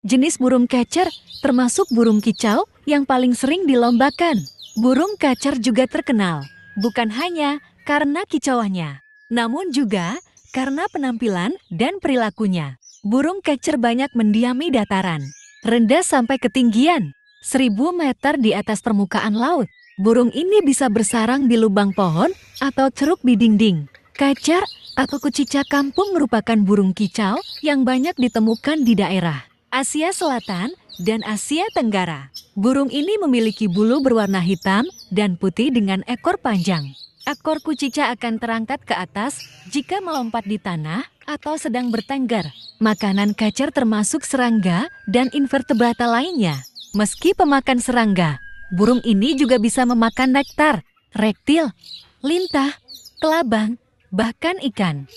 Jenis burung kacer termasuk burung kicau, yang paling sering dilombakan. Burung kacer juga terkenal, bukan hanya karena kicauannya, namun juga karena penampilan dan perilakunya. Burung kacer banyak mendiami dataran, rendah sampai ketinggian, 1000 meter di atas permukaan laut. Burung ini bisa bersarang di lubang pohon atau ceruk di dinding. Kacer atau kucica kampung merupakan burung kicau yang banyak ditemukan di daerah. Asia Selatan, dan Asia Tenggara. Burung ini memiliki bulu berwarna hitam dan putih dengan ekor panjang. Ekor kucica akan terangkat ke atas jika melompat di tanah atau sedang bertengger. Makanan kacer termasuk serangga dan invertebrata lainnya. Meski pemakan serangga, burung ini juga bisa memakan nektar, reptil, lintah, kelabang, bahkan ikan.